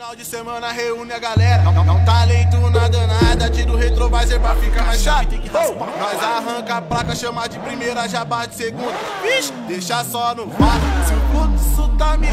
Final de semana reúne a galera. Não, não talento tá nada nada, tiro retrovisor pra ficar mais chato. nós arranca a placa, chama de primeira, já bate segunda. Vixe, deixa só no vácuo, Se o fluxo tá milhão,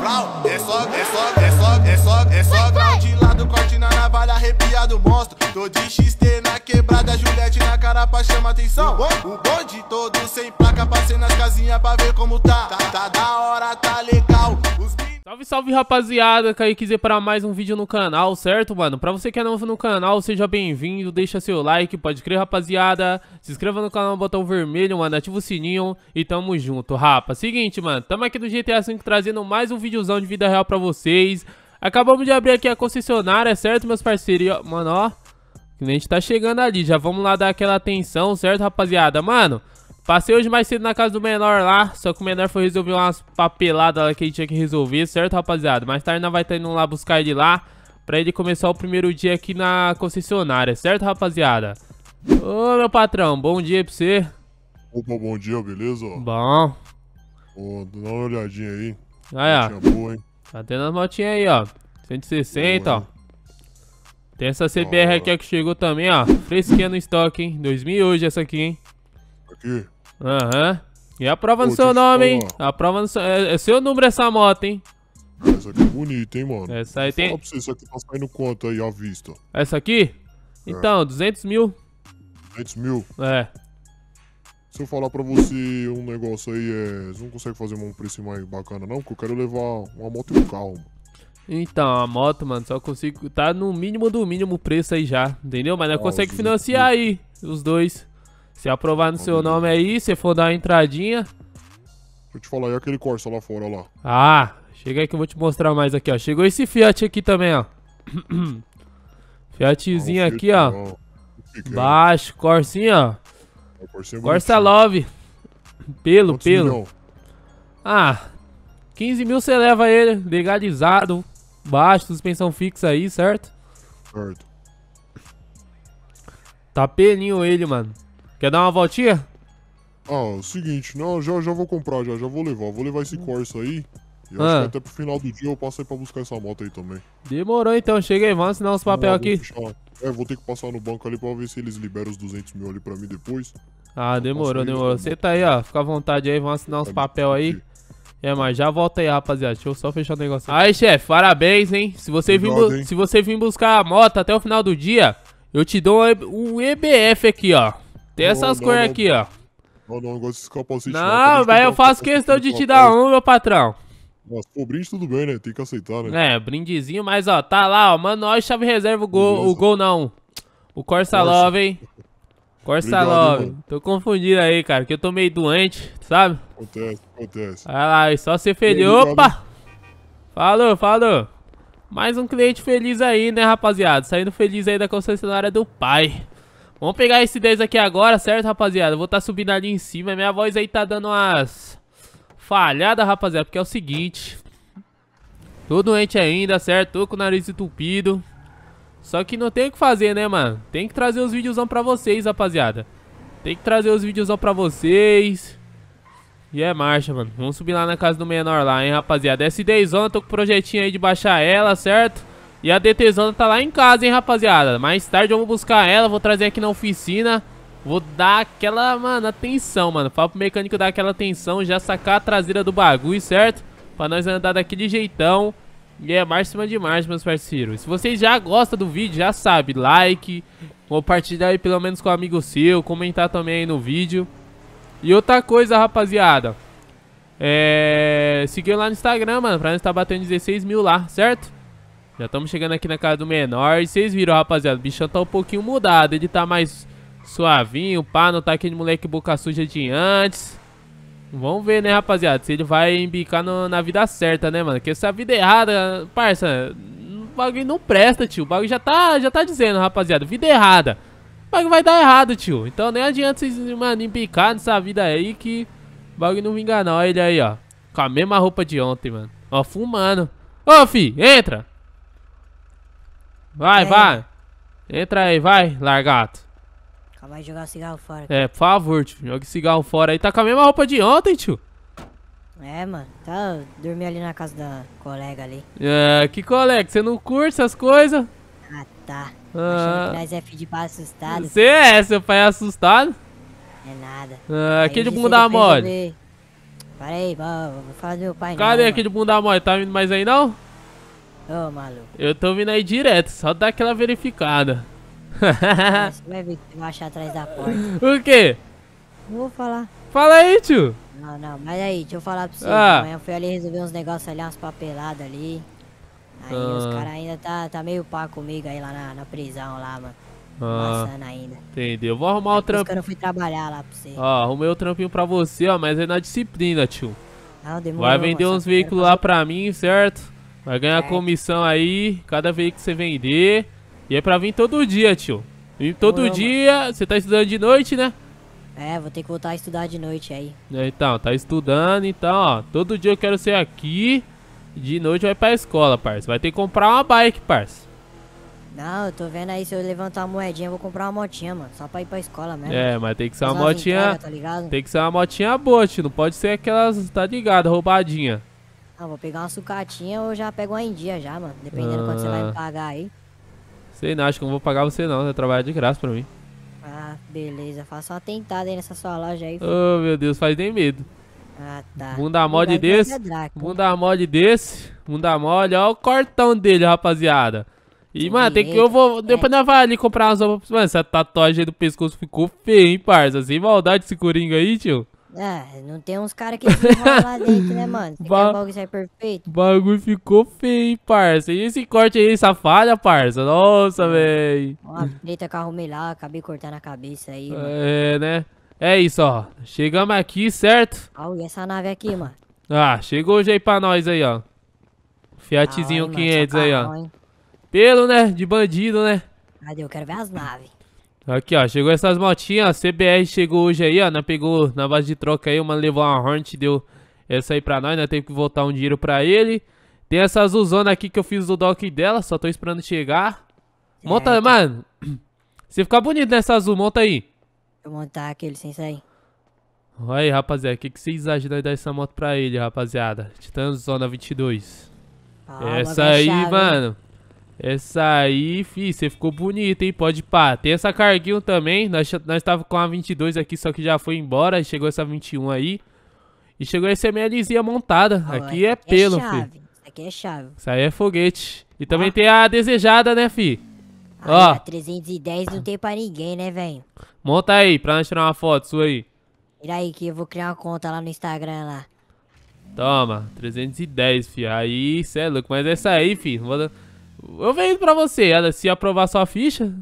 brau. É só, é só, é só, é só, é só grau de lado, corte na navalha, arrepiado, monstro. Tô de XT na quebrada, Juliette na cara pra chamar atenção. O bonde todo sem placa, passei nas casinhas pra ver como tá. Tá, tá da hora, tá legal. Os Salve, salve rapaziada, Kaique para mais um vídeo no canal, certo mano? Pra você que é novo no canal, seja bem-vindo, deixa seu like, pode crer rapaziada Se inscreva no canal, botão vermelho, mano, ativa o sininho e tamo junto, rapa Seguinte mano, tamo aqui do GTA V trazendo mais um videozão de vida real pra vocês Acabamos de abrir aqui a concessionária, certo meus parceiros? Mano, ó, o cliente tá chegando ali, já vamos lá dar aquela atenção, certo rapaziada? Mano... Passei hoje mais cedo na casa do menor lá, só que o menor foi resolver umas papeladas lá que ele tinha que resolver, certo, rapaziada? Mais tarde nós vai estar tá indo lá buscar ele lá, pra ele começar o primeiro dia aqui na concessionária, certo, rapaziada? Ô, meu patrão, bom dia pra você. Opa, bom dia, beleza? Bom. Ô, dá uma olhadinha aí. Aí, ó. Boa, hein? Tá tendo as motinhas aí, ó. 160, boa, ó. Tem essa CBR aqui ó, que chegou também, ó. Fresquinha no estoque, hein? 2000 hoje essa aqui, hein? Aqui? Aham. Uhum. E a prova no seu nome, hein? A prova no seu... É, é seu número essa moto, hein? Essa aqui é bonita, hein, mano? Essa aí tem... Fala pra você, essa aqui tá saindo quanto aí à vista? Essa aqui? É. Então, 200 mil. 200 mil? É. Se eu falar pra você um negócio aí, é... Você não consegue fazer um preço mais bacana, não? Porque eu quero levar uma moto e um carro, mano. Então, a moto, mano, só consigo... Tá no mínimo do mínimo preço aí já, entendeu? Mas nós ah, consegue financiar aí, os dois. Se aprovar no seu nome aí, se for dar uma entradinha. Deixa eu te falar, é aquele Corsa lá fora, lá. Ah, chega aí que eu vou te mostrar mais aqui, ó. Chegou esse Fiat aqui também, ó. Fiatzinho aqui, ó. É? Baixo, Corsinha, ó. É Corsa Love. Pelo, Quantos pelo. Milhão? Ah, 15 mil você leva ele, legalizado. Baixo, suspensão fixa aí, certo? Certo. Tá pelinho ele, mano. Quer dar uma voltinha? Ah, seguinte, não, já, já vou comprar, já, já vou levar. Vou levar esse hum. Corsa aí. E eu ah. acho que ah. até pro final do dia eu passo aí pra buscar essa moto aí também. Demorou então, chega aí, vamos assinar uns papéis aqui. Deixar. É, vou ter que passar no banco ali pra ver se eles liberam os 200 mil ali pra mim depois. Ah, demorou, demorou. Tá você tá aí, ó, fica à vontade aí, vamos assinar uns é, tá aí. É, mas já volta aí, rapaziada. Deixa eu só fechar o negócio Aí, chefe, parabéns, hein? Se você, Obrigado, vir hein? se você vir buscar a moto até o final do dia, eu te dou um EBF aqui, ó. Tem essas cores aqui, ó. Não, não, não gosto desses capacetes. Não, velho, eu faço questão de te dar um, meu patrão. Mas pô, brinde tudo bem, né? Tem que aceitar, né? É, brindezinho, mas ó, tá lá, ó. mano ó, chave reserva o gol, o gol não. O Corsa, Love, hein? Corsa Love. Tô confundido aí, cara, que eu tô meio doente, sabe? Acontece, acontece. Vai lá, é só ser feliz. Opa! Falou, falou. Mais um cliente feliz aí, né, rapaziada? Saindo feliz aí da concessionária do pai. Vamos pegar esse 10 aqui agora, certo, rapaziada? Vou estar tá subindo ali em cima. Minha voz aí tá dando umas falhadas, rapaziada, porque é o seguinte. Tô doente ainda, certo? Tô com o nariz entupido. Só que não tem o que fazer, né, mano? Tem que trazer os videozão pra vocês, rapaziada. Tem que trazer os videozão pra vocês. E é marcha, mano. Vamos subir lá na casa do menor lá, hein, rapaziada. S10 ontem, tô com projetinho aí de baixar ela, certo? E a DTzona tá lá em casa, hein, rapaziada. Mais tarde eu vou buscar ela, vou trazer aqui na oficina. Vou dar aquela, mano, atenção, mano. Fala pro mecânico dar aquela atenção, já sacar a traseira do bagulho, certo? Pra nós andar daquele jeitão. E é máxima demais, meus parceiros. Se vocês já gostam do vídeo, já sabe, like, compartilhar aí pelo menos com um amigo seu, comentar também aí no vídeo. E outra coisa, rapaziada. É... Seguir lá no Instagram, mano, pra nós tá batendo 16 mil lá, certo? Já estamos chegando aqui na casa do menor. E vocês viram, rapaziada, o bichão tá um pouquinho mudado. Ele tá mais suavinho, pá, não tá aquele moleque boca suja de antes. Vamos ver, né, rapaziada, se ele vai embicar no, na vida certa, né, mano? Que essa vida é errada, parça, o bagulho não presta, tio. O bagulho já tá, já tá dizendo, rapaziada, vida é errada. O bagulho vai dar errado, tio. Então nem adianta vocês, mano, embicar nessa vida aí que o bagulho não vinga não. Olha ele aí, ó, com a mesma roupa de ontem, mano. Ó, fumando. Ô, fi, entra! Vai, é. vai. Entra aí, vai, largato. Acabar de jogar o cigarro fora. Cara. É, por favor, tio. Jogue cigarro fora aí. Tá com a mesma roupa de ontem, tio. É, mano. Tá, dormi ali na casa da colega ali. É, que colega? Você não curte essas coisas? Ah, tá. Ah. que é filho de pai assustado. Você é, seu pai é assustado? É nada. Ah, aqui de bunda mole. Pera aí, vou, vou falar do meu pai. Cadê não, aqui mano. de bunda mole? Tá vindo mais aí não? Ô, maluco. Eu tô vindo aí direto, só dá aquela verificada. Você vai que achar atrás da porta. O quê? Não vou falar. Fala aí, tio. Não, não, mas aí, deixa eu falar pra você. Ah. Amanhã eu fui ali resolver uns negócios ali, umas papeladas ali. Aí ah. os caras ainda tá, tá meio pá comigo aí lá na, na prisão lá, mano. Ah, Passando ainda. Entendeu. Vou arrumar o trampinho. eu fui trabalhar lá pra você. Ó, arrumei o trampinho pra você, ó, mas é na disciplina, tio. Não, demorou, Vai vender uns veículos lá pra mim, certo? Vai ganhar é. comissão aí, cada vez que você vender. E é pra vir todo dia, tio. E todo dia, você tá estudando de noite, né? É, vou ter que voltar a estudar de noite aí. É, então, tá estudando, então, ó. Todo dia eu quero ser aqui. De noite vai pra escola, parça. Vai ter que comprar uma bike, parça. Não, eu tô vendo aí, se eu levantar uma moedinha, eu vou comprar uma motinha, mano. Só pra ir pra escola mesmo. É, mas tem que ser uma motinha. Entrega, tá tem que ser uma motinha boa, tio. Não pode ser aquelas, tá ligado, roubadinha. Ah, vou pegar uma sucatinha ou já pego uma dia já, mano. Dependendo ah. quanto você vai ah. pagar aí. Sei não, acho que eu não vou pagar você não, você trabalha de graça pra mim. Ah, beleza. Faça uma tentada aí nessa sua loja aí. Ô, oh, meu Deus, faz nem medo. Ah, tá. Bunda mole desse, draco, bunda mole desse, bunda mole, ó o cortão dele, rapaziada. E, mano, tem que, eu vou, depois é. nós vai ali comprar umas roupas, mano, essa tatuagem aí do pescoço ficou feia, hein, parça, sem maldade esse coringa aí, tio. É, não tem uns caras que enrolam lá dentro, né, mano? Você ba... quer logo sair perfeito? O bagulho ficou feio, hein, parça. E esse corte aí, essa falha, parça? Nossa, véi. Uma treta que arrumei lá, acabei cortando a cabeça aí, mano. É, né? É isso, ó. Chegamos aqui, certo? Ah, e essa nave aqui, mano? Ah, chegou hoje aí pra nós aí, ó. Fiatzinho ah, 500 mano, aí, ó. Hein? Pelo, né? De bandido, né? Cadê? Ah, eu quero ver as naves. Aqui, ó, chegou essas motinhas, CBR chegou hoje aí, ó, nós né, pegou na base de troca aí, uma levou uma Hornet, deu essa aí pra nós, nós né, temos que voltar um dinheiro pra ele. Tem essa azulzona aqui que eu fiz o dock dela, só tô esperando chegar. Monta, é, mano, você ficar bonito nessa azul, monta aí. Eu montar aquele sem sair. Olha aí, rapaziada, o que, que vocês acham de dar essa moto pra ele, rapaziada? Titanzona 22. Ah, essa aí, mano... Essa aí, fi, você ficou bonita, hein? Pode pá. Tem essa carguinho também. Nós, nós tava com a 22 aqui, só que já foi embora. Chegou essa 21 aí. E chegou essa MLzinha montada. Oh, aqui é, pelo, é fi. Aqui é chave. Isso aí é foguete. E também ah. tem a desejada, né, fi? Ah, Ó. A 310 não tem pra ninguém, né, velho? Monta aí, pra nós tirar uma foto sua aí. Vira aí que eu vou criar uma conta lá no Instagram lá. Toma, 310, fi. Aí, cê é louco. Mas é essa aí, fi, não vou dar... Eu vendo pra você, se aprovar sua ficha.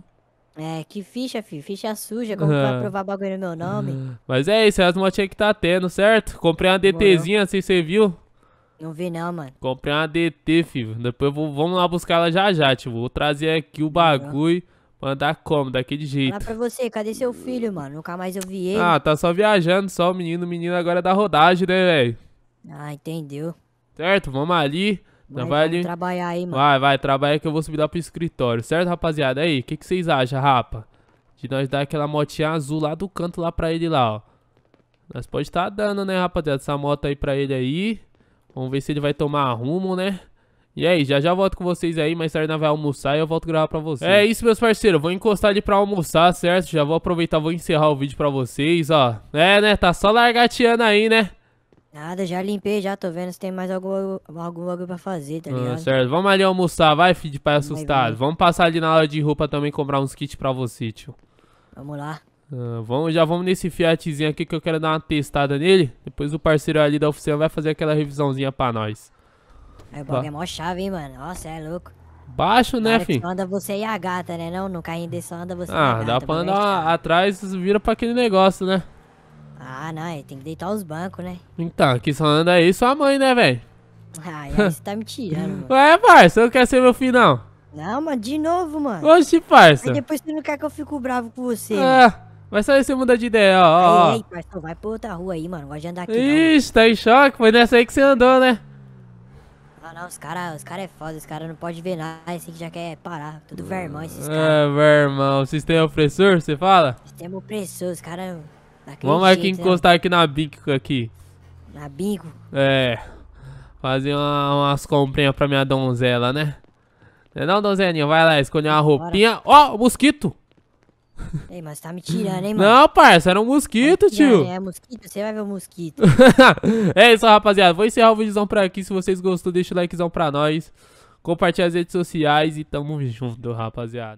É, que ficha, filho. Ficha suja, como vai ah. aprovar bagulho no meu nome? Ah. Mas é isso, é as motinhas que tá tendo, certo? Comprei uma DTzinha, assim, você viu? Não vi não, mano. Comprei uma DT, filho. Depois vou, vamos lá buscar ela já já, tipo. Vou trazer aqui o bagulho. Mandar como? Daquele jeito. Fala pra você, cadê seu filho, mano? Nunca mais eu vi ele. Ah, tá só viajando, só o menino. O menino agora é da rodagem, né, velho? Ah, entendeu. Certo, vamos ali vai, vai trabalhar aí, mano. Vai, vai, trabalha que eu vou subir lá pro escritório, certo, rapaziada? Aí, o que, que vocês acham, rapa? De nós dar aquela motinha azul lá do canto lá pra ele lá, ó. Nós pode estar tá dando, né, rapaziada, essa moto aí pra ele aí. Vamos ver se ele vai tomar rumo, né? E aí, é já já volto com vocês aí, mas tarde nós vai almoçar e eu volto gravar pra vocês. É isso, meus parceiros, vou encostar ali pra almoçar, certo? Já vou aproveitar, vou encerrar o vídeo pra vocês, ó. É, né, tá só largateando aí, né? Nada, já limpei, já tô vendo se tem mais algum, algum bagulho pra fazer, tá ah, ligado? Ah, certo, vamos ali almoçar, vai, filho de pai assustado. Vai, vai. Vamos passar ali na hora de roupa também comprar uns kits pra você, tio. Vamos lá. Ah, vamos, já vamos nesse Fiatzinho aqui que eu quero dar uma testada nele. Depois o parceiro ali da oficina vai fazer aquela revisãozinha pra nós. Aí o bagulho é mó chave, hein, mano. Nossa, é louco. Baixo, né, filho? Só anda você e a gata, né? Não, no carrinho desse só anda você ah, e a gata. Ah, dá pra andar atrás, vira pra aquele negócio, né? Ah, não, é, tem que deitar os bancos, né? Então, que só tá anda aí sua mãe, né, velho? Ai, aí você tá me tirando, mano. Ué, parça, não quer ser meu filho, não. Não, mano, de novo, mano. Oxe, parça. Aí depois você não quer que eu fico bravo com você. Ah, vai mas só você muda de ideia, ó. Aí, ó. aí, parça, vai pra outra rua aí, mano. Não gosto de andar aqui, Ixi, não, tá em choque. Foi nessa aí que você andou, né? Ah, não, os caras os caras é foda, os caras não podem ver nada, assim que já quer parar. Tudo é, vermão, esses caras. É, vermão. Sistema opressor, você fala? Sistema opressor, os caras... Acredito, Vamos aqui encostar aqui na bico aqui. Na bico? É. Fazer uma, umas comprinhas pra minha donzela, né? Não, é donzelinha, vai lá, escolher uma roupinha. Ó, oh, mosquito! Ei, mas tá me tirando, hein, mano? Não, parça, era um mosquito, tio. É, é mosquito, você vai ver o um mosquito. é isso, rapaziada. Vou encerrar o vídeozão por aqui. Se vocês gostou, deixa o likezão pra nós. Compartilha as redes sociais e tamo junto, rapaziada.